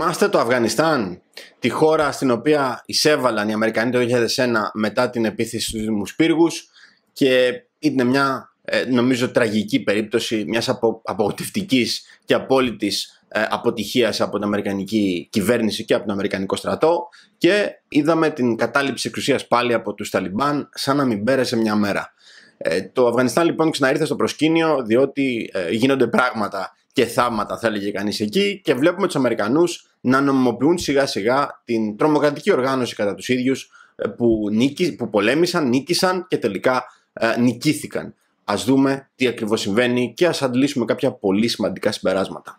Θυμάστε το Αφγανιστάν, τη χώρα στην οποία εισέβαλαν οι Αμερικανοί το 2001 μετά την επίθεση στους Δήμους και ήταν μια ε, νομίζω τραγική περίπτωση μιας απο, και απόλυτης ε, αποτυχίας από την Αμερικανική κυβέρνηση και από τον Αμερικανικό στρατό και είδαμε την κατάληψη εξουσίας πάλι από τους Ταλιμπάν σαν να μην πέρασε μια μέρα. Ε, το Αφγανιστάν λοιπόν ξαναήρθε στο προσκήνιο διότι γίνονται πράγματα και θαύματα θα έλεγε κανείς εκεί, και βλέπουμε τους Αμερικανούς να νομιμοποιούν σιγά σιγά την τρομοκρατική οργάνωση κατά τους ίδιους ε, που, που πολέμησαν, νίκησαν και τελικά ε, νικήθηκαν. Ας δούμε τι ακριβώς συμβαίνει και ας αντλήσουμε κάποια πολύ σημαντικά συμπεράσματα.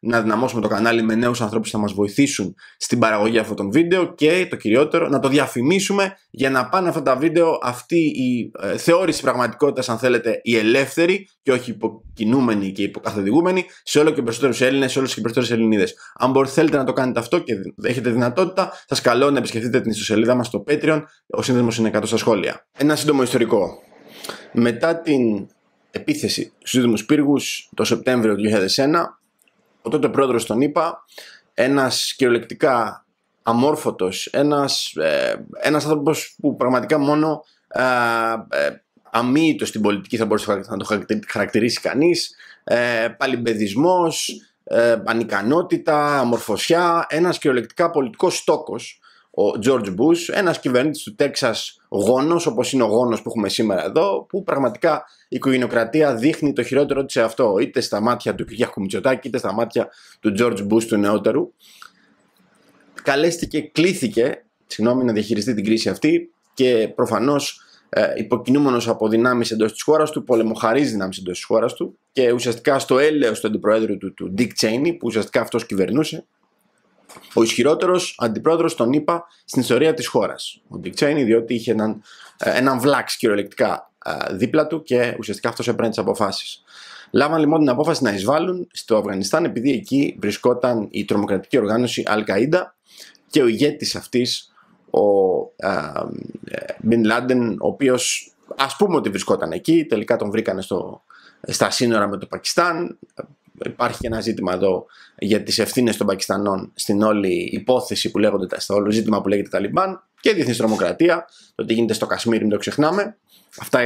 να δυναμώσουμε το κανάλι με νέους ανθρώπους που θα μας βοηθήσουν στην παραγωγή αυτών των βίντεο και το κυριότερο να το διαφημίσουμε για να πάνε αυτά τα βίντεο αυτή η ε, θεώρηση πραγματικότητας αν θέλετε η ελεύθερη και όχι υποκινούμενη και υποκαθοδηγούμενη σε όλο και περισσότερους Έλληνες, σε όλες και περισσότερες Ελληνίδες. Αν μπορείτε θέλετε να το κάνετε αυτό και έχετε δυνατότητα σας καλώ να επισκεφτείτε την ιστοσελίδα μας στο Patreon, ο σύνδεσμος είναι κάτω στα σχόλια. Ένα σύντομο ιστορικό. Μετά την επίθεση στους Δήμους πύργους, το Σεπτέμβριο του 2001 ο τότε πρόεδρος τον είπα, ένας κυριολεκτικά αμόρφωτος, ένας, ε, ένας άνθρωπος που πραγματικά μόνο ε, ε στην πολιτική θα μπορούσε να το χαρακτηρίσει κανείς, ε, παλιμπεδισμός, ε, ανικανότητα, αμορφωσιά, ένας κυριολεκτικά πολιτικός στόκος ο George Bush, ένας κυβερνήτης του Τέξας γόνος, όπως είναι ο γόνος που έχουμε σήμερα εδώ, που πραγματικά η οικογενειοκρατία δείχνει το χειρότερο της σε αυτό, είτε στα μάτια του Κυριάκου Μητσοτάκη, είτε στα μάτια του George Bush του νεότερου. Καλέστηκε, κλήθηκε, συγγνώμη, να διαχειριστεί την κρίση αυτή και προφανώς ε, υποκινούμενος από δυνάμεις εντός της χώρας του, πολεμοχαρή δυνάμεις εντός της χώρας του και ουσιαστικά στο έλεος του αντιπροέδρου του, του Dick Cheney, που ουσιαστικά αυτός κυβερνούσε, ο ισχυρότερος αντιπρόεδρος των ΗΠΑ στην ιστορία της χώρας. Ο Ντικ Cheney, διότι είχε έναν, ε, έναν βλάξ κυριολεκτικά ε, δίπλα του και ουσιαστικά αυτός έπαιρνε τις αποφάσεις. Λάβαν λοιπόν την απόφαση να εισβάλλουν στο Αφγανιστάν επειδή εκεί βρισκόταν η τρομοκρατική οργάνωση Αλ-Καίντα και ο ηγέτης αυτής, ο Μπιν ε, Λάντεν, ο οποίος ας πούμε ότι βρισκόταν εκεί, τελικά τον βρήκανε στο, στα σύνορα με το Πακιστάν, υπάρχει και ένα ζήτημα εδώ για τις ευθύνες των Πακιστανών στην όλη υπόθεση που λέγονται, στο όλο ζήτημα που λέγεται Ταλιμπάν και διεθνής τρομοκρατία, το τι γίνεται στο Κασμίρι, μην το ξεχνάμε. Αυτά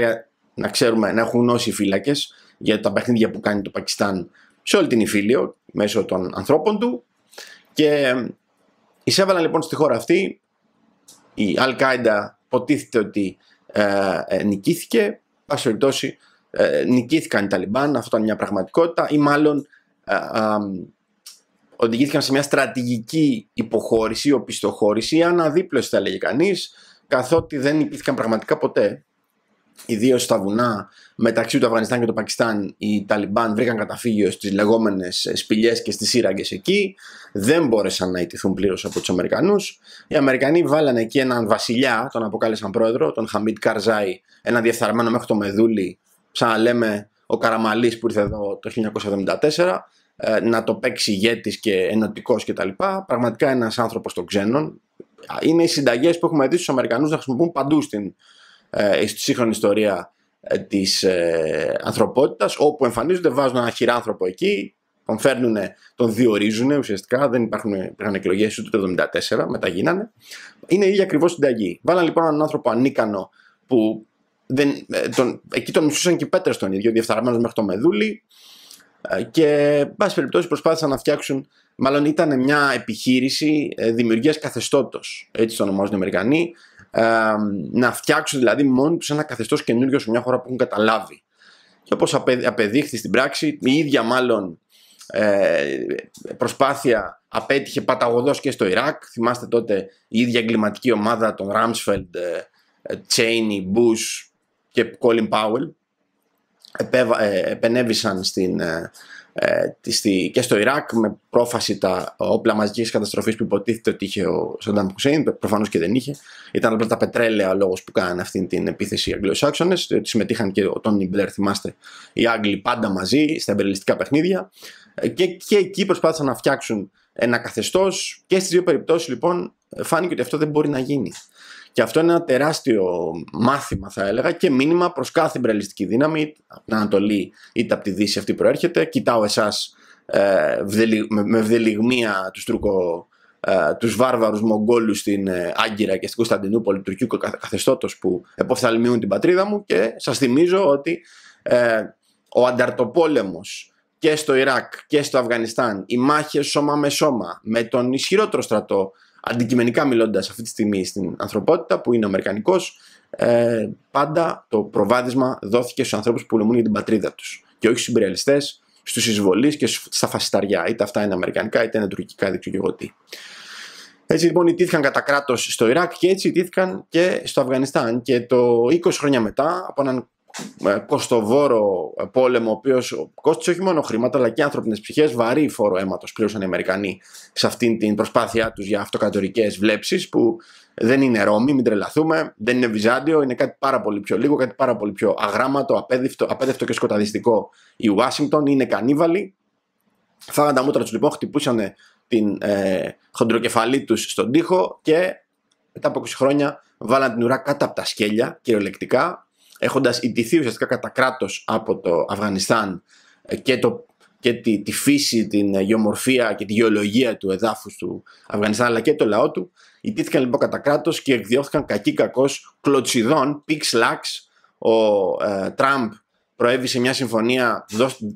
να ξέρουμε, να έχουν γνώσει οι φύλακες για τα παιχνίδια που κάνει το Πακιστάν σε όλη την Ιφίλιο μέσω των ανθρώπων του. Και εισέβαλαν λοιπόν στη χώρα αυτή. Η Αλ-Κάιντα υποτίθεται ότι ε, ε, νικήθηκε. Πάση περιπτώσει, ε, νικήθηκαν οι Ταλιμπάν, αυτό ήταν μια πραγματικότητα, ή μάλλον ε, ε, ε οδηγήθηκαν σε μια στρατηγική υποχώρηση οπισθοχώρηση ή αναδίπλωση θα έλεγε κανείς, καθότι δεν υπήρχαν πραγματικά ποτέ. Ιδίως στα βουνά μεταξύ του Αφγανιστάν και του Πακιστάν, οι Ταλιμπάν βρήκαν καταφύγιο στις λεγόμενες σπηλιές και στις σύραγγες εκεί. Δεν μπόρεσαν να ιτηθούν πλήρως από τους Αμερικανούς. Οι Αμερικανοί βάλανε εκεί έναν βασιλιά, τον αποκάλεσαν πρόεδρο, τον Χαμίτ Καρζάη, ένα διεφθαρμένο μέχρι το Μεδούλη ξαναλέμε, ο Καραμαλής που ήρθε εδώ το 1974, ε, να το παίξει ηγέτης και ενωτικός κτλ. Πραγματικά ένας άνθρωπος των ξένων. Είναι οι συνταγές που έχουμε δει στους Αμερικανούς να χρησιμοποιούν παντού στην, ε, στη σύγχρονη ιστορία ε, της ανθρωπότητας, όπου εμφανίζονται, βάζουν ένα χειράνθρωπο εκεί, τον φέρνουν, τον διορίζουν ουσιαστικά, δεν υπάρχουν, υπήρχαν εκλογές ούτε το 1974, μετά γίνανε. Είναι η ίδια ακριβώς συνταγή. Βάλαν λοιπόν έναν άνθρωπο ανίκανο που δεν, ε, τον, εκεί τον μισούσαν και οι πέτρες τον ίδιο, διεφθαρμένος μέχρι το μεδούλι. Ε, και, εν πάση περιπτώσει, προσπάθησαν να φτιάξουν. Μάλλον ήταν μια επιχείρηση ε, δημιουργίας καθεστώτος, έτσι το ονομάζουν οι Αμερικανοί. Να φτιάξουν δηλαδή μόνοι τους ένα καθεστώς καινούριο σε μια χώρα που έχουν καταλάβει. Και όπως απεδείχθη στην πράξη, η ίδια μάλλον προσπάθεια απέτυχε παταγωδός και στο Ιράκ. Θυμάστε τότε η ίδια εγκληματική ομάδα των Ράμσφελντ, Τσέινι, Μπούς και Colin Powell ε, επενέβησαν στην, ε, ε, και στο Ιράκ με πρόφαση τα όπλα μαζικής καταστροφής που υποτίθεται ότι είχε ο Σαντάμ Χουσέιν, προφανώς και δεν είχε. Ήταν απλά τα πετρέλαια λόγος που κάνανε αυτή την επίθεση οι Αγγλοσάξονες. συμμετείχαν και ο Τόνι Μπλερ, θυμάστε, οι Άγγλοι πάντα μαζί στα εμπεριλιστικά παιχνίδια και, και εκεί προσπάθησαν να φτιάξουν ένα καθεστώς και στις δύο περιπτώσεις λοιπόν φάνηκε ότι αυτό δεν μπορεί να γίνει. Και αυτό είναι ένα τεράστιο μάθημα, θα έλεγα, και μήνυμα προς κάθε μπρελιστική δύναμη, από την Ανατολή ή από τη Δύση αυτή προέρχεται. Κοιτάω εσάς ε, με βδελιγμία τους Τούρκο ε, τους βάρβαρους Μογγόλους στην ε, Άγκυρα και στην Κωνσταντινούπολη του τουρκικού καθεστώτος που εποφθαλμιούν την πατρίδα μου και σας θυμίζω ότι ε, ο ανταρτοπόλεμος και στο Ιράκ και στο Αφγανιστάν οι μάχες σώμα με σώμα με τον ισχυρότερο στρατό αντικειμενικά μιλώντας αυτή τη στιγμή στην ανθρωπότητα που είναι Αμερικανικός ε, πάντα το προβάδισμα δόθηκε στους ανθρώπους που πολεμούν για την πατρίδα τους και όχι στους υπηρελιστές, στους εισβολείς και στα φασισταριά είτε αυτά είναι αμερικανικά είτε είναι τουρκικά δεν τι. Έτσι λοιπόν ιτήθηκαν κατά κράτος στο Ιράκ και έτσι ιτήθηκαν και στο Αφγανιστάν και το 20 χρόνια μετά από έναν κοστοβόρο ε, πόλεμο, ο οποίος κόστησε όχι μόνο χρήματα αλλά και ανθρώπινε ψυχές. Βαρύ φόρο αίματος πλήρωσαν οι Αμερικανοί σε αυτή την προσπάθειά τους για αυτοκρατορικέ βλέψεις που δεν είναι Ρώμη, μην τρελαθούμε, δεν είναι Βυζάντιο, είναι κάτι πάρα πολύ πιο λίγο, κάτι πάρα πολύ πιο αγράμματο, απέδευτο, και σκοταδιστικό. Η Ουάσιγκτον είναι κανίβαλη. Φάγαν τα μούτρα τους λοιπόν, χτυπούσαν την ε, χοντροκεφαλή τους στον τοίχο και μετά από 20 χρόνια βάλαν την ουρά κάτω από τα σκέλια, κυριολεκτικά, έχοντας ιτηθεί ουσιαστικά κατά κράτος από το Αφγανιστάν ε, και, το, και τη, τη φύση, την γεωμορφία και τη γεωλογία του εδάφους του Αφγανιστάν αλλά και το λαό του, ιτήθηκαν λοιπόν κατά κράτος και εκδιώχθηκαν κακή κακός κλωτσιδών, πίξ λάξ, ο ε, Τραμπ προέβησε μια συμφωνία,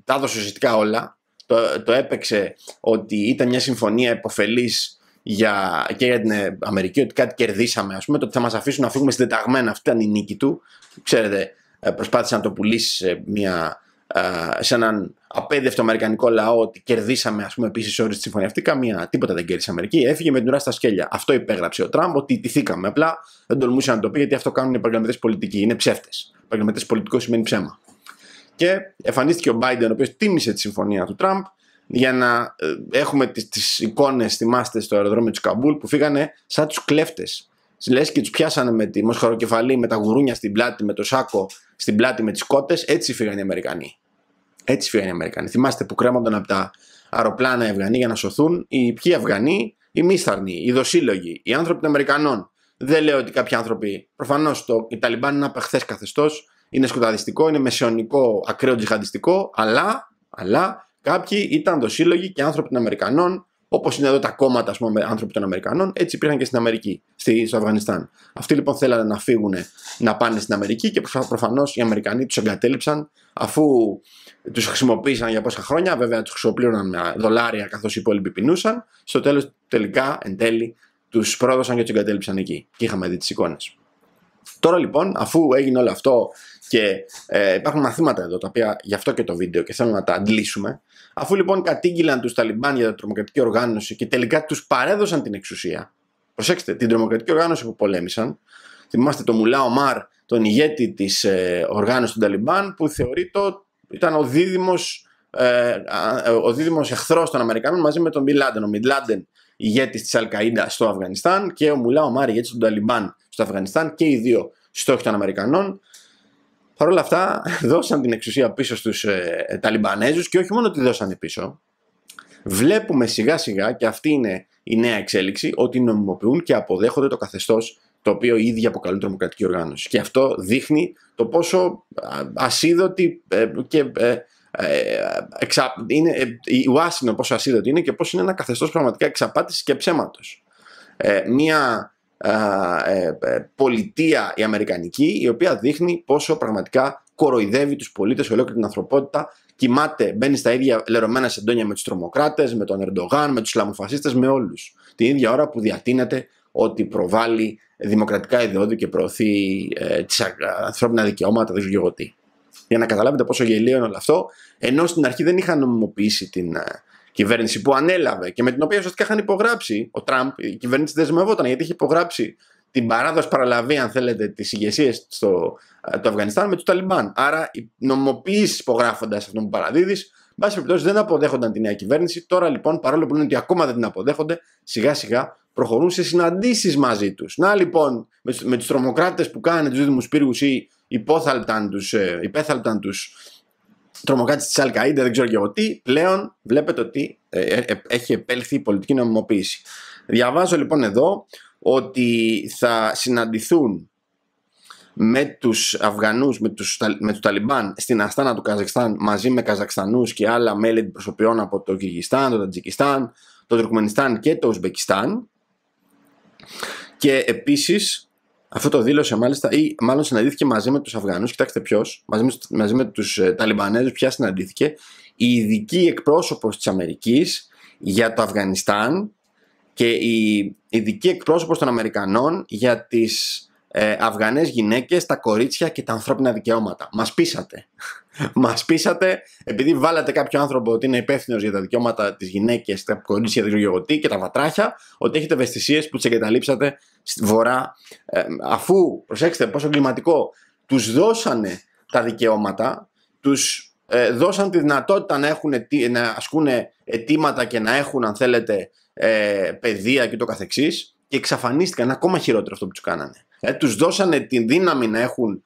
τα έδωσε ουσιαστικά όλα, το, το έπαιξε ότι ήταν μια συμφωνία υποφελής, για, και για την Αμερική ότι κάτι κερδίσαμε, ας πούμε, το ότι θα μας αφήσουν να φύγουμε συντεταγμένα. Αυτή ήταν η νίκη του. Ξέρετε, ε, προσπάθησε να το πουλήσει σε, μια, ε, σε έναν απέδευτο αμερικανικό λαό ότι κερδίσαμε, ας πούμε, επίσης όρες της συμφωνίας αυτή. Καμία, τίποτα δεν κέρδισε η Αμερική. Έφυγε με την ουρά στα σκέλια. Αυτό υπέγραψε ο Τραμπ, ότι ιτηθήκαμε Απλά δεν τολμούσε να το πει γιατί αυτό κάνουν οι επαγγελματέ πολιτικοί. Είναι ψεύτες. Επαγγελματέ πολιτικό σημαίνει ψέμα. Και εμφανίστηκε ο Biden, ο οποίος τίμησε τη συμφωνία του Τραμπ, για να ε, έχουμε τις, τις εικόνες, θυμάστε, στο αεροδρόμιο του Καμπούλ που φύγανε σαν τους κλέφτες. Λες και τους πιάσανε με τη μοσχαροκεφαλή, με τα γουρούνια στην πλάτη, με το σάκο στην πλάτη, με τις κότες. Έτσι φύγανε οι Αμερικανοί. Έτσι φύγανε οι Αμερικανοί. Θυμάστε που κρέμονταν από τα αεροπλάνα οι Αυγανοί για να σωθούν. Οι ποιοι Αυγανοί, οι μίσθαρνοι, οι δοσύλλογοι, οι άνθρωποι των Αμερικανών. Δεν λέω ότι κάποιοι άνθρωποι. Προφανώς το Ταλιμπάν είναι απεχθές καθεστώς. Είναι σκοταδιστικό, είναι μεσαιωνικό, ακραίο τζιχαντιστικό. Αλλά, αλλά Κάποιοι ήταν δοσύλλογοι και άνθρωποι των Αμερικανών, όπως είναι εδώ τα κόμματα, ας πούμε, άνθρωποι των Αμερικανών, έτσι υπήρχαν και στην Αμερική, στο Αφγανιστάν. Αυτοί λοιπόν θέλανε να φύγουν να πάνε στην Αμερική και προφανώς οι Αμερικανοί τους εγκατέλειψαν αφού τους χρησιμοποίησαν για πόσα χρόνια. Βέβαια, τους χρησιμοποιούσαν με δολάρια καθώς οι υπόλοιποι πεινούσαν. Στο τέλος, τελικά, εν τέλει, τους πρόδωσαν και τους εγκατέλειψαν εκεί. Και είχαμε δει τις εικόνες. Τώρα λοιπόν, αφού έγινε όλο αυτό και ε, υπάρχουν μαθήματα εδώ, τα οποία γι' αυτό και το βίντεο και θέλω να τα αντλήσουμε. Αφού λοιπόν κατήγγυλαν τους Ταλιμπάν για την τρομοκρατική οργάνωση και τελικά τους παρέδωσαν την εξουσία. Προσέξτε, την τρομοκρατική οργάνωση που πολέμησαν. Θυμάστε τον Μουλά Ομάρ, τον ηγέτη της ε, οργάνωσης των Ταλιμπάν, που θεωρείται ήταν ο δίδυμος ε, ε, ο δίδυμος εχθρός των Αμερικανών μαζί με τον Μιλάντεν Ο Μιλάντεν ηγέτης της Αλκαΐντα στο Αφγανιστάν και ο Μουλά Ομάρ ηγέτης των Ταλιμπάν στο Αφγανιστάν και οι δύο στόχοι των Αμερικανών. Παρ' όλα αυτά δώσαν την εξουσία πίσω στους ε, Ταλιμπανέζους και όχι μόνο τη δώσαν πίσω. Βλέπουμε σιγά σιγά και αυτή είναι η νέα εξέλιξη ότι νομιμοποιούν και αποδέχονται το καθεστώς το οποίο οι ίδιοι αποκαλούν τρομοκρατική οργάνωση. Και αυτό δείχνει το πόσο ασίδωτη ε, και ε, ε, είναι, ε, η Ουάσινο πόσο ασίδωτη είναι και πώς είναι ένα καθεστώς πραγματικά εξαπάτησης και ψέματος. μια ε, ε, πολιτεία η Αμερικανική η οποία δείχνει πόσο πραγματικά κοροϊδεύει τους πολίτες, ολόκληρη την ανθρωπότητα κοιμάται, μπαίνει στα ίδια λερωμένα σεντόνια με τους τρομοκράτες, με τον Ερντογάν, με τους λαμοφασίστες, με όλους την ίδια ώρα που διατείνεται ότι προβάλλει δημοκρατικά ιδεώδη και προωθεί ε, ανθρώπινα δικαιώματα, δεν ξέρω Για να καταλάβετε πόσο γελίο είναι όλο αυτό, ενώ στην αρχή δεν είχαν νομιμοποιήσει την, ε, κυβέρνηση που ανέλαβε και με την οποία ουσιαστικά είχαν υπογράψει ο Τραμπ, η κυβέρνηση δεσμευόταν γιατί είχε υπογράψει την παράδοση παραλαβή, αν θέλετε, τη ηγεσία στο ε, το Αφγανιστάν με τους Ταλιμπάν. Άρα, οι νομοποιήσει υπογράφοντας αυτό που παραδίδει, πάση περιπτώσει, δεν αποδέχονταν τη νέα κυβέρνηση. Τώρα λοιπόν, παρόλο που είναι ότι ακόμα δεν την αποδέχονται, σιγά σιγά προχωρούν σε συναντήσεις μαζί τους. Να λοιπόν, με, τους τρομοκράτες που κάνανε τους δίδυμου πύργους ή υπόθαλταν τους, ε, τους τρομοκράτης της Αλκαίδα, δεν ξέρω και εγώ τι, πλέον βλέπετε ότι ε, ε, ε, έχει επέλθει η πολιτική νομιμοποίηση. Διαβάζω λοιπόν εδώ ότι θα συναντηθούν με τους Αφγανούς, με τους, με τους Ταλιμπάν στην Αστάνα του Καζακστάν μαζί με Καζακστανούς και άλλα μέλη αντιπροσωπιών από το Κυργιστάν, το Τατζικιστάν, το Τουρκμενιστάν και το Ουσμπεκιστάν και επίσης αυτό το δήλωσε μάλιστα, ή μάλλον συναντήθηκε μαζί με τους Αφγανούς. Κοιτάξτε ποιος, μαζί με, μαζί με τους ε, Ταλιμπανέζους, πια συναντήθηκε η ειδική εκπρόσωπος της Αμερικής για το Αφγανιστάν και η ειδική εκπρόσωπος των Αμερικανών για τις ε, Αφγανές γυναίκες, τα κορίτσια και τα ανθρώπινα δικαιώματα. Μας πείσατε. Μας πείσατε επειδή βάλατε κάποιο άνθρωπο ότι είναι υπεύθυνος για τα δικαιώματα της γυναίκες, τα κορίτσια, τα και τα βατράχια, ότι έχετε ευαισθησίες που τις εγκαταλείψατε βορρά, ε, αφού, προσέξτε πόσο εγκληματικό, τους δώσανε τα δικαιώματα, τους ε, δώσαν τη δυνατότητα να, έχουν, να ασκούν αιτήματα και να έχουν, αν θέλετε, ε, παιδεία και το καθεξής και εξαφανίστηκαν, ακόμα χειρότερο αυτό που τους κάνανε. Ε, τους δώσανε τη δύναμη να έχουν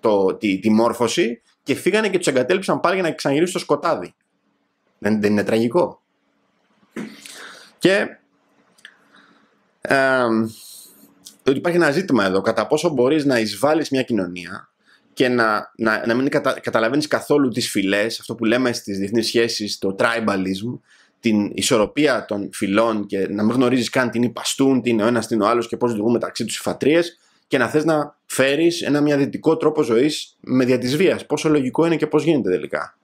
το, τη, μόρφωση και φύγανε και τους εγκατέλειψαν πάλι για να ξαναγυρίσουν στο σκοτάδι. Δεν, είναι τραγικό. Και ότι υπάρχει ένα ζήτημα εδώ, κατά πόσο μπορείς να εισβάλλεις μια κοινωνία και να, να, να μην κατα, καθόλου τις φυλές, αυτό που λέμε στις διεθνείς σχέσεις, το tribalism, την ισορροπία των φυλών και να μην γνωρίζεις καν τι είναι παστούν, τι είναι ο ένας, τι είναι ο άλλος και πώς λειτουργούν μεταξύ τους οι και να θες να φέρεις ένα μια δυτικό τρόπο ζωής με δια της βίας. Πόσο λογικό είναι και πώς γίνεται τελικά.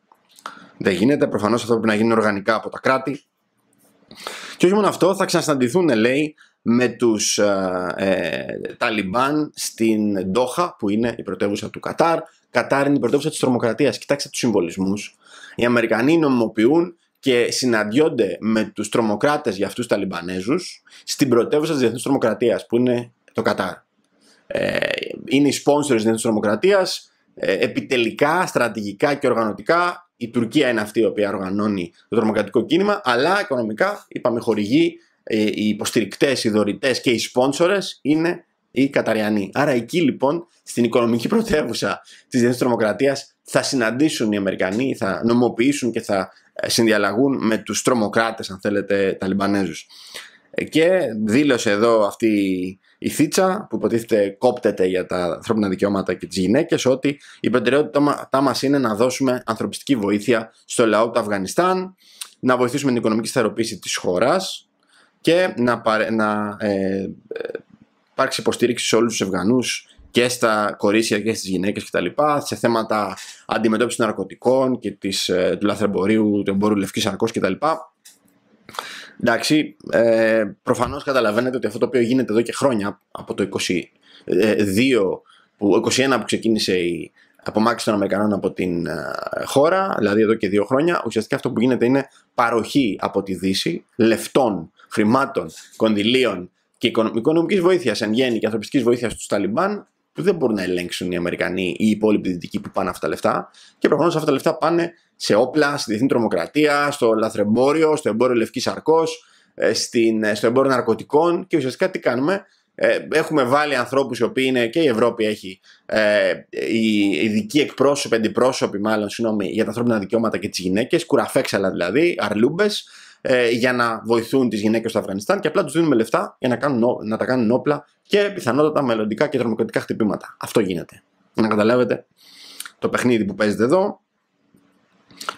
Δεν γίνεται, προφανώς αυτό πρέπει να γίνει οργανικά από τα κράτη. Και όχι μόνο αυτό, θα ξανασυναντηθούν, λέει, με τους ε, ε, Ταλιμπάν στην Ντόχα που είναι η πρωτεύουσα του Κατάρ. Κατάρ είναι η πρωτεύουσα της τρομοκρατίας. Κοιτάξτε τους συμβολισμούς. Οι Αμερικανοί νομιμοποιούν και συναντιόνται με τους τρομοκράτες για αυτούς Ταλιμπανέζους στην πρωτεύουσα της διεθνής Τρομοκρατίας που είναι το Κατάρ. Ε, είναι οι sponsors της διεθνής Τρομοκρατίας. Ε, επιτελικά, στρατηγικά και οργανωτικά η Τουρκία είναι αυτή η οποία οργανώνει το τρομοκρατικό κίνημα αλλά οικονομικά είπαμε χορηγεί ε, οι υποστηρικτές, οι δωρητές και οι σπόνσορες είναι οι Καταριανοί. Άρα εκεί λοιπόν στην οικονομική πρωτεύουσα της διεθνής τρομοκρατίας θα συναντήσουν οι Αμερικανοί, θα νομοποιήσουν και θα ε, συνδιαλλαγούν με τους τρομοκράτες αν θέλετε τα λιμπανέζους ε, Και δήλωσε εδώ αυτή η θίτσα που υποτίθεται κόπτεται για τα ανθρώπινα δικαιώματα και τις γυναίκες ότι η προτεραιότητά μας είναι να δώσουμε ανθρωπιστική βοήθεια στο λαό του Αφγανιστάν, να βοηθήσουμε την οικονομική σταθεροποίηση της χώρας και να, παρε, να ε, υπάρξει υποστήριξη σε όλους τους Αφγανούς και στα κορίτσια και στις γυναίκες κτλ. Σε θέματα αντιμετώπισης ναρκωτικών και της, ε, του λαθρεμπορίου, του εμπόρου λευκής αρκός κτλ. Εντάξει, ε, προφανώς καταλαβαίνετε ότι αυτό το οποίο γίνεται εδώ και χρόνια από το 22, ε, που, 21 που ξεκίνησε η απομάκρυνση των Αμερικανών από την ε, χώρα, δηλαδή εδώ και δύο χρόνια, ουσιαστικά αυτό που γίνεται είναι παροχή από τη Δύση λεφτών χρημάτων, κονδυλίων και οικονομικής βοήθειας εν γέννη και ανθρωπιστικής βοήθειας του Ταλιμπάν, που δεν μπορούν να ελέγξουν οι Αμερικανοί ή οι υπόλοιποι δυτικοί που πάνε αυτά τα λεφτά. Και προφανώς αυτά τα λεφτά πάνε σε όπλα, στη διεθνή τρομοκρατία, στο λαθρεμπόριο, στο εμπόριο λευκής αρκός, ε, ε, στο εμπόριο ναρκωτικών. Και ουσιαστικά τι κάνουμε, ε, έχουμε βάλει ανθρώπους οι οποίοι είναι και η Ευρώπη έχει ε, οι ειδικοί εκπρόσωποι, αντιπρόσωποι μάλλον συγγνώμη, για τα ανθρώπινα δικαιώματα και τις γυναίκες, κουραφέξαλα δηλαδή, αρλούμπες, ε, για να βοηθούν τις γυναίκες στο Αφγανιστάν και απλά τους δίνουμε λεφτά για να, κάνουν, να τα κάνουν όπλα και πιθανότατα μελλοντικά και τρομοκρατικά χτυπήματα. Αυτό γίνεται. Να καταλάβετε το παιχνίδι που παίζετε εδώ.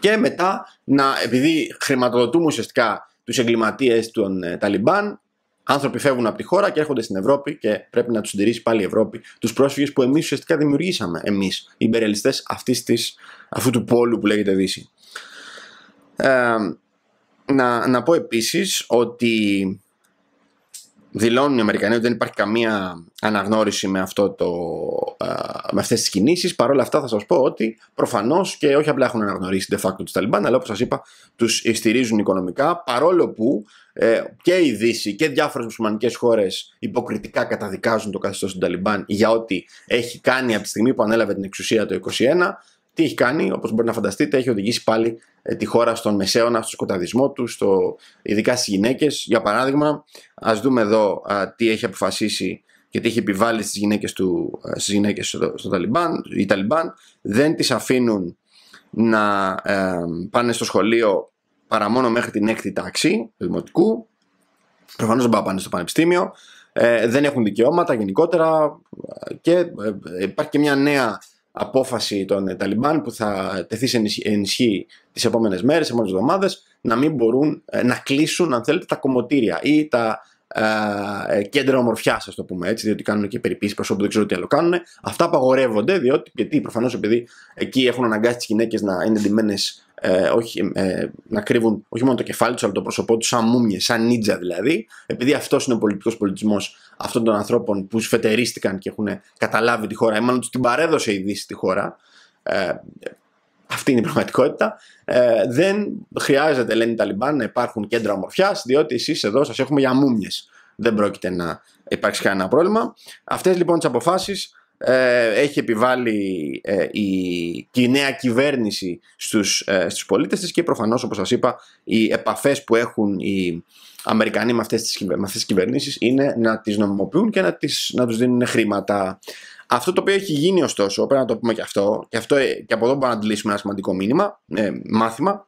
Και μετά, να, επειδή χρηματοδοτούμε ουσιαστικά τους εγκληματίες των ε, Ταλιμπάν, άνθρωποι φεύγουν από τη χώρα και έρχονται στην Ευρώπη και πρέπει να τους συντηρήσει πάλι η Ευρώπη. Τους πρόσφυγες που εμείς ουσιαστικά δημιουργήσαμε, εμείς, οι υπερελιστέ αυτού του πόλου που λέγεται Δύση. Ε, να, να πω επίσης ότι δηλώνουν οι Αμερικανοί ότι δεν υπάρχει καμία αναγνώριση με, αυτό το, με αυτές τις κινήσεις. Παρ' όλα αυτά θα σας πω ότι προφανώς και όχι απλά έχουν αναγνωρίσει de facto τους Ταλιμπάν, αλλά όπως σας είπα τους στηρίζουν οικονομικά, παρόλο που ε, και η Δύση και διάφορες μουσουλμανικές χώρες υποκριτικά καταδικάζουν το καθεστώς του Ταλιμπάν για ό,τι έχει κάνει από τη στιγμή που ανέλαβε την εξουσία το 2021 τι έχει κάνει, όπως μπορείτε να φανταστείτε, έχει οδηγήσει πάλι ε, τη χώρα στον μεσαίωνα, στον σκοταδισμό του, στο... ειδικά στις γυναίκες. Για παράδειγμα, ας δούμε εδώ τι έχει αποφασίσει και τι έχει επιβάλει στις γυναίκες ε, στις γυναίκες στο, στο Ταλιμπάν. Οι δεν τις αφήνουν να ε, πάνε στο σχολείο παρά μόνο μέχρι την έκτη τάξη του δημοτικού. Προφανώς δεν πάνε στο πανεπιστήμιο. δεν έχουν δικαιώματα γενικότερα και υπάρχει και μια νέα απόφαση των ε, Ταλιμπάν που θα τεθεί σε ενισχύ τις επόμενες μέρες, επόμενες εβδομάδες να μην μπορούν ε, να κλείσουν αν θέλετε τα κομμωτήρια ή τα ε, κέντρα ομορφιάς, ας το πούμε έτσι, διότι κάνουν και περιποίηση προσώπου, δεν ξέρω τι άλλο κάνουν. Αυτά απαγορεύονται, διότι γιατί προφανώς επειδή εκεί έχουν αναγκάσει τις γυναίκες να είναι εντυμένε ε, όχι, ε, ε, να κρύβουν όχι μόνο το κεφάλι τους, αλλά το πρόσωπό τους, σαν μούμιες, σαν νίτζα δηλαδή. Επειδή αυτός είναι ο πολιτικός πολιτισμός αυτών των ανθρώπων που σφετερίστηκαν και έχουν καταλάβει τη χώρα, ή ε, μάλλον τους την παρέδωσε η Δύση τη χώρα. Ε, αυτή είναι η πραγματικότητα. Ε, δεν χρειάζεται, λένε οι Ταλιμπάν, να υπάρχουν κέντρα ομορφιάς, διότι εσείς εδώ σας έχουμε για μούμιες. Δεν πρόκειται να υπάρξει κανένα πρόβλημα. Αυτές λοιπόν τις αποφάσεις ε, έχει επιβάλει ε, η, η νέα κυβέρνηση στους, ε, στους πολίτες της και προφανώς όπως σας είπα οι επαφές που έχουν οι Αμερικανοί με αυτές τις, με κυβερνήσεις είναι να τις νομιμοποιούν και να, τις, να τους δίνουν χρήματα. Αυτό το οποίο έχει γίνει ωστόσο, πρέπει να το πούμε και αυτό, και, αυτό, και από εδώ μπορούμε να αντιλήσουμε ένα σημαντικό μήνυμα, μάθημα,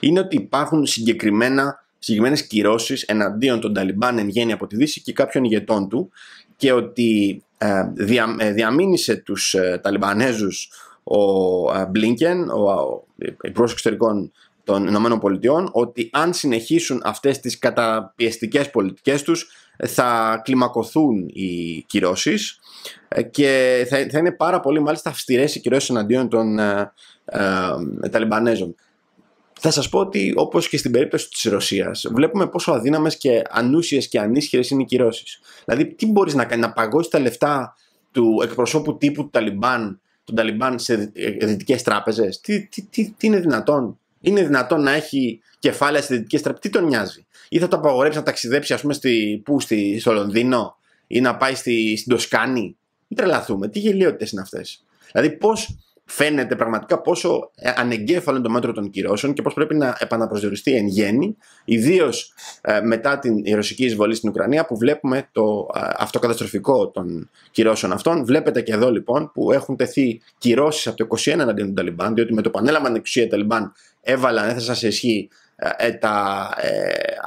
είναι ότι υπάρχουν συγκεκριμένα συγκεκριμένες κυρώσεις εναντίον των Ταλιμπάν εν γέννη από τη Δύση και κάποιων ηγετών του και ότι ε, δια, ε, διαμήνυσε τους ε, Ταλιμπανέζους ο Μπλίνκεν, ο, ο εξωτερικών των Ηνωμένων Πολιτειών, ότι αν συνεχίσουν αυτές τις καταπιεστικές πολιτικές τους θα κλιμακωθούν οι κυρώσεις και θα, είναι πάρα πολύ μάλιστα αυστηρές οι κυρώσεις εναντίον των ε, Ταλιμπανέζων θα σας πω ότι όπως και στην περίπτωση της Ρωσίας, βλέπουμε πόσο αδύναμες και ανούσιες και ανίσχυρες είναι οι κυρώσεις. Δηλαδή τι μπορείς να κάνεις, να παγώσεις τα λεφτά του εκπροσώπου τύπου του Ταλιμπάν, του Ταλιμπάν σε ε, δυτικές τράπεζες. Τι, τι, τι, είναι δυνατόν. Είναι δυνατόν να έχει κεφάλαια σε δυτικές τράπεζες, Τι τον νοιάζει. Ή θα το απαγορέψει να ταξιδέψει ας πούμε στη, που, στη, στο Λονδίνο ή να πάει στη, στην Τοσκάνη. Μην τρελαθούμε. Τι γελιότητες είναι αυτές. Δηλαδή πώς φαίνεται πραγματικά πόσο ε, ανεγκέφαλο είναι το μέτρο των κυρώσεων και πώς πρέπει να επαναπροσδιοριστεί εν γέννη, ιδίως ε, μετά την ρωσική εισβολή στην Ουκρανία, που βλέπουμε το ε, αυτοκαταστροφικό των κυρώσεων αυτών. Βλέπετε και εδώ λοιπόν που έχουν τεθεί κυρώσεις από το 21 εναντίον των Ταλιμπάν, διότι με το πανέλαμαν εξουσία Ταλιμπάν έβαλαν, έθεσαν σε ισχύ ε, τα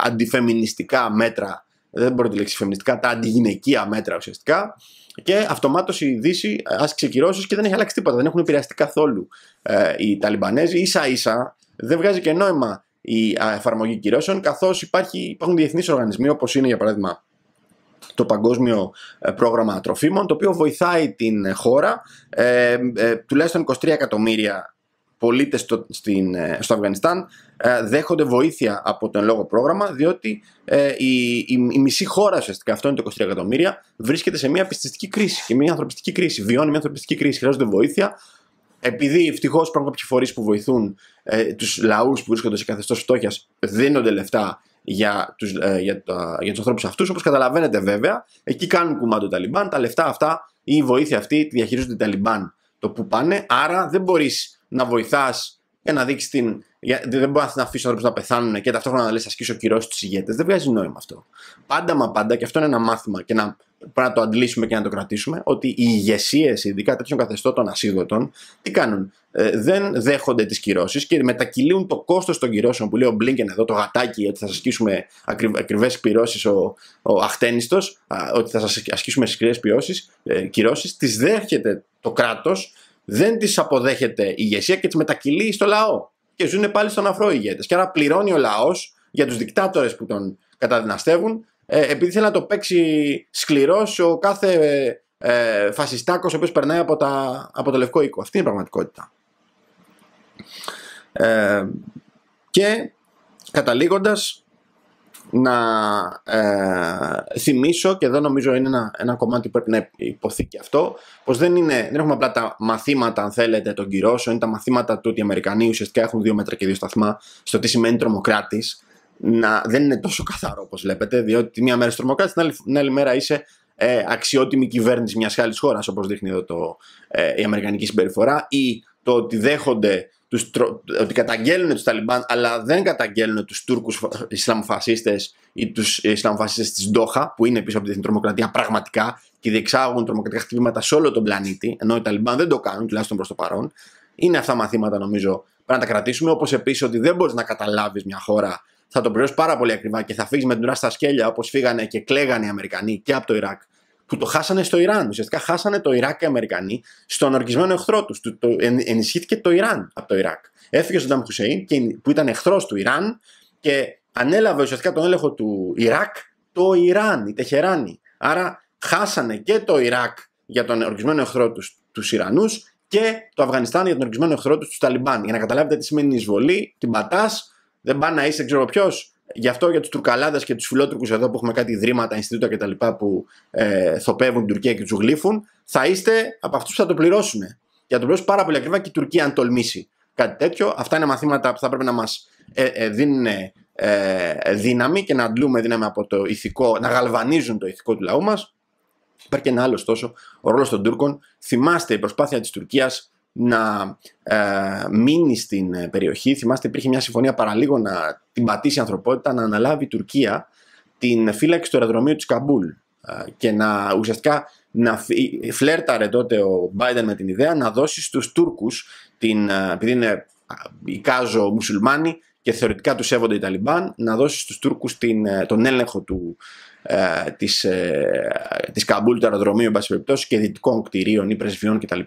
αντιφεμινιστικά μέτρα. Δεν μπορώ τη λέξη φεμινιστικά, τα αντιγυναικεία μέτρα ουσιαστικά. Και αυτομάτως η Δύση άσκησε κυρώσεις και δεν έχει αλλάξει τίποτα. Δεν έχουν επηρεαστεί καθόλου ε, οι Ταλιμπανέζοι. σα ίσα δεν βγάζει και νόημα η εφαρμογή κυρώσεων, καθώς υπάρχουν διεθνείς οργανισμοί, όπως είναι για παράδειγμα το Παγκόσμιο ε, Πρόγραμμα Τροφίμων, το οποίο βοηθάει την ε, χώρα. Ε, ε, τουλάχιστον 23 εκατομμύρια πολίτες στο, στην, ε, Αφγανιστάν ε, δέχονται βοήθεια από το λόγο πρόγραμμα διότι ε, η, η, μισή χώρα ουσιαστικά, αυτό είναι το 23 εκατομμύρια, βρίσκεται σε μια πιστιστική κρίση και μια ανθρωπιστική κρίση. Βιώνει μια ανθρωπιστική κρίση, χρειάζονται βοήθεια. Επειδή ευτυχώς υπάρχουν κάποιοι φορείς που βοηθούν ε, τους λαούς που βρίσκονται σε καθεστώς φτώχειας, δίνονται λεφτά για τους ε, για, τα, για ανθρώπους αυτούς. Όπως καταλαβαίνετε βέβαια, εκεί κάνουν κουμάντο τα Ταλιμπάν, τα λεφτά αυτά ή η βοήθεια αυτή τη διαχειρίζονται τα Ταλιμπάν το που πάνε, άρα δεν μπορείς να βοηθάς και να δείξεις την. Γιατί Δεν μπορείς να αφήσεις ανθρώπους να πεθάνουν και ταυτόχρονα να λες ασκήσω κυρώσει στου ηγέτες. Δεν βγάζει νόημα αυτό. Πάντα μα πάντα, και αυτό είναι ένα μάθημα και να, πρέπει να το αντλήσουμε και να το κρατήσουμε, ότι οι ηγεσίες, ειδικά τέτοιων καθεστώτων ασίδωτων, τι κάνουν. Ε, δεν δέχονται τις κυρώσεις και μετακυλίουν το κόστος των κυρώσεων που λέει ο Μπλίνκεν εδώ, το γατάκι, ότι θα σας ασκήσουμε ακριβέ ο, ο Αχτένιστος, ότι θα σας ασκήσουμε σκληρές ε, κυρώσεις, τις δέχεται το κράτος δεν τις αποδέχεται η ηγεσία και τις μετακυλεί στο λαό. Και ζουν πάλι στον αφρό ηγέτες. Και άρα πληρώνει ο λαός για τους δικτάτορες που τον καταδυναστεύουν ε, επειδή θέλει να το παίξει σκληρός ο κάθε ε, φασιστάκος ο οποίος περνάει από, τα, από το λευκό οίκο. Αυτή είναι η πραγματικότητα. Ε, και καταλήγοντας να ε, θυμίσω και εδώ νομίζω είναι ένα, ένα κομμάτι που πρέπει να υποθεί και αυτό πως δεν, είναι, δεν έχουμε απλά τα μαθήματα αν θέλετε τον κυρώσεων είναι τα μαθήματα του ότι οι Αμερικανοί ουσιαστικά έχουν δύο μέτρα και δύο σταθμά στο τι σημαίνει τρομοκράτης να, δεν είναι τόσο καθαρό όπως βλέπετε διότι μία μέρα τρομοκράτης την άλλη, την άλλη μέρα είσαι ε, αξιότιμη κυβέρνηση μιας άλλης χώρας όπως δείχνει εδώ ε, η Αμερικανική συμπεριφορά ή το ότι δέχονται τους, ότι καταγγέλνουν τους Ταλιμπάν αλλά δεν καταγγέλνουν τους Τούρκους Ισλαμοφασίστες ή τους Ισλαμοφασίστες της Ντόχα που είναι πίσω από την τρομοκρατία πραγματικά και διεξάγουν τρομοκρατικά χτυπήματα σε όλο τον πλανήτη ενώ οι Ταλιμπάν δεν το κάνουν τουλάχιστον προς το παρόν είναι αυτά μαθήματα νομίζω πρέπει να τα κρατήσουμε όπως επίσης ότι δεν μπορείς να καταλάβεις μια χώρα θα το πληρώσεις πάρα πολύ ακριβά και θα φύγεις με την ουρά στα σκέλια όπως φύγανε και κλαίγανε οι Αμερικανοί και από το Ιράκ που το χάσανε στο Ιράν. Ουσιαστικά χάσανε το Ιράκ οι Αμερικανοί στον οργισμένο εχθρό τους. του. Το, εν, ενισχύθηκε το Ιράν από το Ιράκ. Έφυγε ο Σαντάμ Χουσέιν που ήταν εχθρός του Ιράν και ανέλαβε ουσιαστικά τον έλεγχο του Ιράκ το Ιράν, η Τεχεράνη. Άρα χάσανε και το Ιράκ για τον οργισμένο εχθρό τους τους Ιρανούς και το Αφγανιστάν για τον οργισμένο εχθρό τους τους Ταλιμπάν. Για να καταλάβετε τι σημαίνει εισβολή, την πατάς, δεν πάει να είσαι, ξέρω ποιος, Γι' αυτό για τους Τουρκαλάδες και τους φιλότουρκους εδώ που έχουμε κάτι ιδρύματα, Ινστιτούτα κτλ. που ε, θοπεύουν την Τουρκία και τους γλύφουν, θα είστε από αυτούς που θα το πληρώσουν. για θα το πληρώσουν πάρα πολύ ακριβά και η Τουρκία, αν τολμήσει κάτι τέτοιο. Αυτά είναι μαθήματα που θα πρέπει να μας ε, ε, δίνουν ε, δύναμη και να αντλούμε δύναμη από το ηθικό, να γαλβανίζουν το ηθικό του λαού μας. Υπάρχει και ένα άλλος, ωστόσο, ο ρόλος των Τούρκων. Θυμάστε η προσπάθεια της Τουρκίας να ε, μείνει στην ε, περιοχή. Θυμάστε υπήρχε μια συμφωνία παραλίγο να την πατήσει η ανθρωπότητα, να αναλάβει η Τουρκία την φύλαξη του αεροδρομίου της Καμπούλ ε, και να ουσιαστικά να φλέρταρε τότε ο Biden με την ιδέα να δώσει στους Τούρκους την, ε, επειδή είναι κάζο μουσουλμάνοι και θεωρητικά τους σέβονται οι Ταλιμπάν, να δώσει στους Τούρκους ε, τον έλεγχο του, ε, της, ε, της Καμπούλ, του αεροδρομίου, περιπτώσει, και δυτικών κτηρίων ή πρεσβειών κτλ.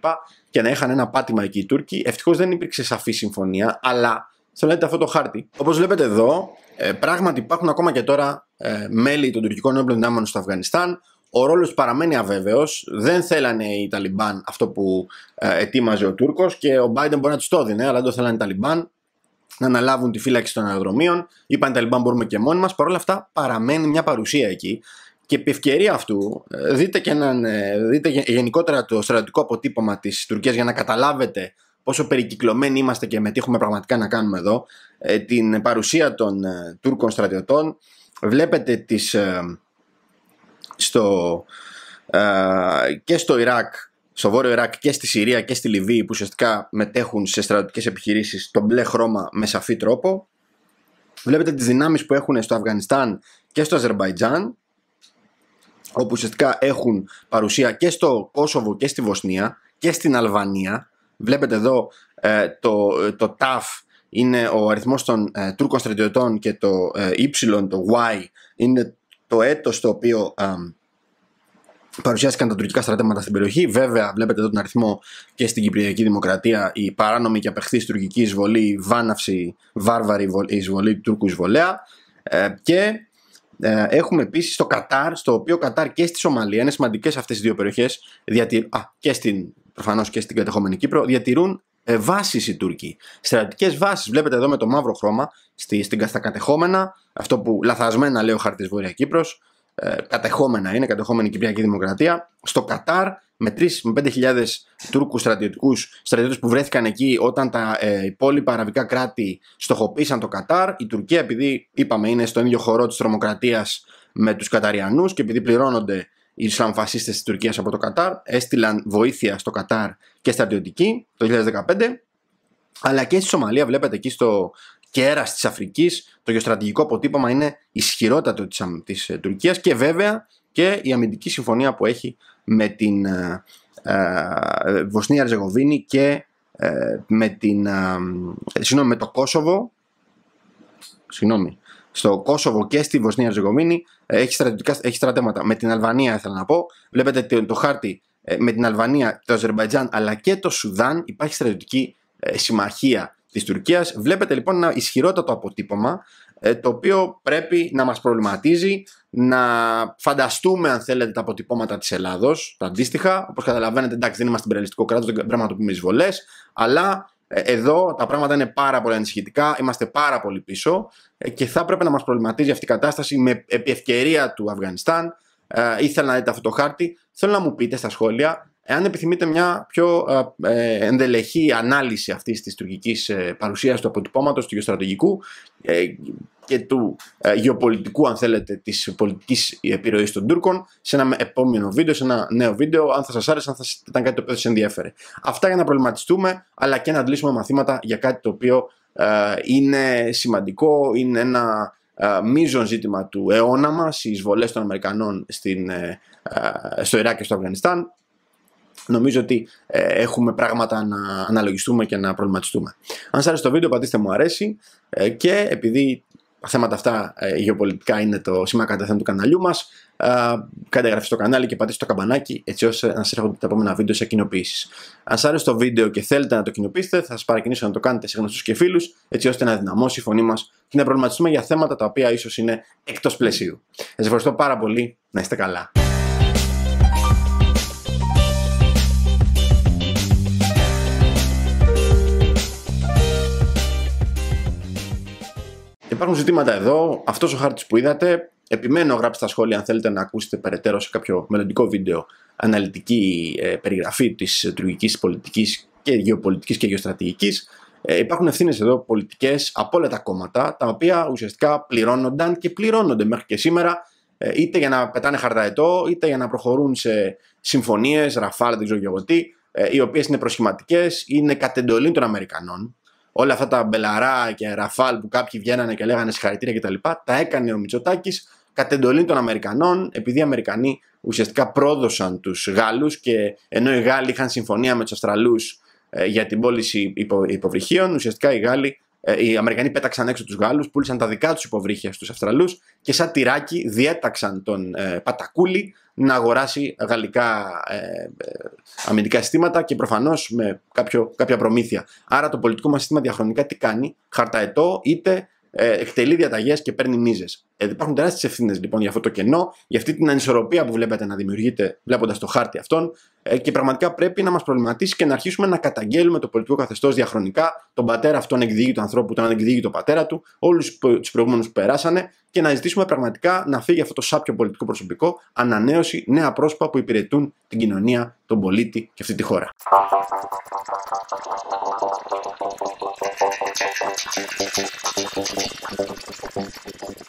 Και να είχαν ένα πάτημα εκεί οι Τούρκοι. Ευτυχώς δεν υπήρξε σαφή συμφωνία, αλλά θέλω να δείτε αυτό το χάρτη. Όπως βλέπετε εδώ, ε, πράγματι υπάρχουν ακόμα και τώρα ε, μέλη των τουρκικών όπλων δυνάμεων στο Αφγανιστάν. Ο ρόλος παραμένει αβέβαιος. Δεν θέλανε οι Ταλιμπάν αυτό που ε, ετοίμαζε ο Τούρκος και ο Biden μπορεί να τους το αλλά δεν το θέλανε οι Ταλιμπάν να αναλάβουν τη φύλαξη των αεροδρομίων. Είπαν τα λοιπά, μπορούμε και μόνοι μας. Παρ' όλα αυτά, παραμένει μια παρουσία εκεί. Και επί ευκαιρία αυτού, ε, δείτε, και έναν, ε, δείτε γενικότερα το στρατιωτικό αποτύπωμα της Τουρκίας για να καταλάβετε πόσο περικυκλωμένοι είμαστε και με τι έχουμε πραγματικά να κάνουμε εδώ. Ε, την παρουσία των Τούρκων στρατιωτών. Βλέπετε τις, στο, και στο Ιράκ στο Βόρειο Ιράκ και στη Συρία και στη Λιβύη που ουσιαστικά μετέχουν σε στρατιωτικές επιχειρήσεις το μπλε χρώμα με σαφή τρόπο. Βλέπετε τις δυνάμεις που έχουν στο Αφγανιστάν και στο Αζερμπαϊτζάν όπου ουσιαστικά έχουν παρουσία και στο Κόσοβο και στη Βοσνία και στην Αλβανία. Βλέπετε εδώ ε, το, το ΤΑΦ είναι ο αριθμός των ε, Τούρκων στρατιωτών και το Y, ε, το Y είναι το έτος το οποίο ε, Παρουσιάστηκαν τα τουρκικά στρατεύματα στην περιοχή. Βέβαια, βλέπετε εδώ τον αριθμό και στην Κυπριακή Δημοκρατία η παράνομη και απεχθής τουρκική εισβολή, η βάναυση, βάρβαρη εισβολή του Τούρκου εισβολέα. Ε, και ε, έχουμε επίσης το Κατάρ, στο οποίο Κατάρ και στη Σομαλία είναι σημαντικές αυτές οι δύο περιοχές, και στην, και στην κατεχόμενη Κύπρο, διατηρούν ε, βάσεις οι Τούρκοι. Στρατικέ βάσεις, βλέπετε εδώ με το μαύρο χρώμα, στη, στην, στα αυτό που λαθασμένα λέει ο χάρτης Βόρεια Κύπρος, ε, κατεχόμενα είναι, κατεχόμενη η Κυπριακή Δημοκρατία, στο Κατάρ με 3 με 5.000 Τούρκους στρατιωτικούς που βρέθηκαν εκεί όταν τα ε, υπόλοιπα αραβικά κράτη στοχοποίησαν το Κατάρ. Η Τουρκία επειδή είπαμε είναι στον ίδιο χώρο της τρομοκρατίας με τους Καταριανούς και επειδή πληρώνονται οι Ισλαμφασίστες της Τουρκίας από το Κατάρ έστειλαν βοήθεια στο Κατάρ και στρατιωτική το 2015 αλλά και στη Σομαλία βλέπετε εκεί στο κέρας της Αφρικής, το γεωστρατηγικό αποτύπωμα είναι ισχυρότατο της, της ε, Τουρκίας και βέβαια και η αμυντική συμφωνία που έχει με την ε, ε, Βοσνία Ριζεγοβίνη και ε, με, την, ε, με το Κόσοβο συγγνώμη, στο Κόσοβο και στη Βοσνία Ριζεγοβίνη έχει, στρατηγικά έχει στρατέματα με την Αλβανία ήθελα να πω βλέπετε το, το χάρτη με την Αλβανία, το Αζερμπαϊτζάν αλλά και το Σουδάν υπάρχει στρατιωτική συμμαχία της Τουρκίας. Βλέπετε λοιπόν ένα ισχυρότατο αποτύπωμα ε, το οποίο πρέπει να μας προβληματίζει, να φανταστούμε αν θέλετε τα αποτυπώματα της Ελλάδος, τα αντίστοιχα. Όπως καταλαβαίνετε, εντάξει δεν είμαστε υπεραλιστικό κράτος, δεν πρέπει να το πούμε εισβολές, αλλά ε, εδώ τα πράγματα είναι πάρα πολύ ανησυχητικά, είμαστε πάρα πολύ πίσω ε, και θα πρέπει να μας προβληματίζει αυτή η κατάσταση με ευκαιρία του Αφγανιστάν. ήθελα να δείτε αυτό το χάρτη. Θέλω να μου πείτε στα σχόλια Εάν επιθυμείτε μια πιο ε, ενδελεχή ανάλυση αυτής της τουρκικής ε, παρουσίας του αποτυπώματος, του γεωστρατηγικού ε, και του ε, γεωπολιτικού, αν θέλετε, της πολιτικής επιρροής των Τούρκων σε ένα επόμενο βίντεο, σε ένα νέο βίντεο, αν θα σας άρεσε, αν θα ήταν κάτι το οποίο σας ενδιέφερε. Αυτά για να προβληματιστούμε, αλλά και να αντλήσουμε μαθήματα για κάτι το οποίο ε, είναι σημαντικό, είναι ένα μείζον ζήτημα του αιώνα μας, οι εισβολές των Αμερικανών στην, στο Ιράκ και στο Αφγανιστάν Νομίζω ότι ε, έχουμε πράγματα να αναλογιστούμε και να προβληματιστούμε. Αν σας άρεσε το βίντεο πατήστε μου αρέσει ε, και επειδή τα θέματα αυτά ε, γεωπολιτικά είναι το σήμα κατά θέμα του καναλιού μας ε, κάντε εγγραφή στο κανάλι και πατήστε το καμπανάκι έτσι ώστε να σας έρχονται τα επόμενα βίντεο σε κοινοποιήσεις. Αν σας άρεσε το βίντεο και θέλετε να το κοινοποιήσετε θα σας παρακινήσω να το κάνετε σε γνωστούς και φίλους έτσι ώστε να δυναμώσει η φωνή μας και να προβληματιστούμε για θέματα τα οποία ίσως είναι εκτός πλαισίου. Σας ευχαριστώ πάρα πολύ. Να είστε καλά. υπάρχουν ζητήματα εδώ. Αυτός ο χάρτης που είδατε. Επιμένω, να γράψτε στα σχόλια αν θέλετε να ακούσετε περαιτέρω σε κάποιο μελλοντικό βίντεο αναλυτική ε, περιγραφή της τουρκική πολιτικής και γεωπολιτικής και γεωστρατηγικής. Ε, υπάρχουν ευθύνες εδώ πολιτικές από όλα τα κόμματα, τα οποία ουσιαστικά πληρώνονταν και πληρώνονται μέχρι και σήμερα, ε, είτε για να πετάνε χαρταετό, είτε για να προχωρούν σε συμφωνίες, ραφάλ, δεν και εγώ ε, οι οποίες είναι προσχηματικές, είναι κατ' των Αμερικανών όλα αυτά τα μπελαρά και ραφάλ που κάποιοι βγαίνανε και λέγανε συγχαρητήρια κτλ. Τα, τα έκανε ο Μητσοτάκης κατ' εντολή των Αμερικανών, επειδή οι Αμερικανοί ουσιαστικά πρόδωσαν τους Γάλλους και ενώ οι Γάλλοι είχαν συμφωνία με τους Αυστραλούς ε, για την πώληση υπο, υποβρυχίων, ουσιαστικά οι Γάλλοι. Ε, οι Αμερικανοί πέταξαν έξω τους Γάλλους, πούλησαν τα δικά τους υποβρύχια στους Αυστραλούς και σαν τυράκι διέταξαν τον ε, Πατακούλη να αγοράσει γαλλικά ε, ε αμυντικά συστήματα και προφανώς με κάποιο, κάποια προμήθεια. Άρα το πολιτικό μας σύστημα διαχρονικά τι κάνει, χαρταετό είτε ε, εκτελεί διαταγές και παίρνει μίζες. Ε, υπάρχουν τεράστιες ευθύνες λοιπόν για αυτό το κενό, για αυτή την ανισορροπία που βλέπετε να δημιουργείται βλέποντας το χάρτη αυτόν ε, και πραγματικά πρέπει να μας προβληματίσει και να αρχίσουμε να καταγγέλουμε το πολιτικό καθεστώς διαχρονικά, τον πατέρα αυτόν εκδίγει του ανθρώπου, τον εκδίγει τον πατέρα του, όλους τους προηγούμενους που περάσανε και να ζητήσουμε πραγματικά να φύγει αυτό το σάπιο πολιτικό προσωπικό, ανανέωση, νέα πρόσωπα που υπηρετούν την κοινωνία, τον πολίτη και αυτή τη χώρα. Thank you.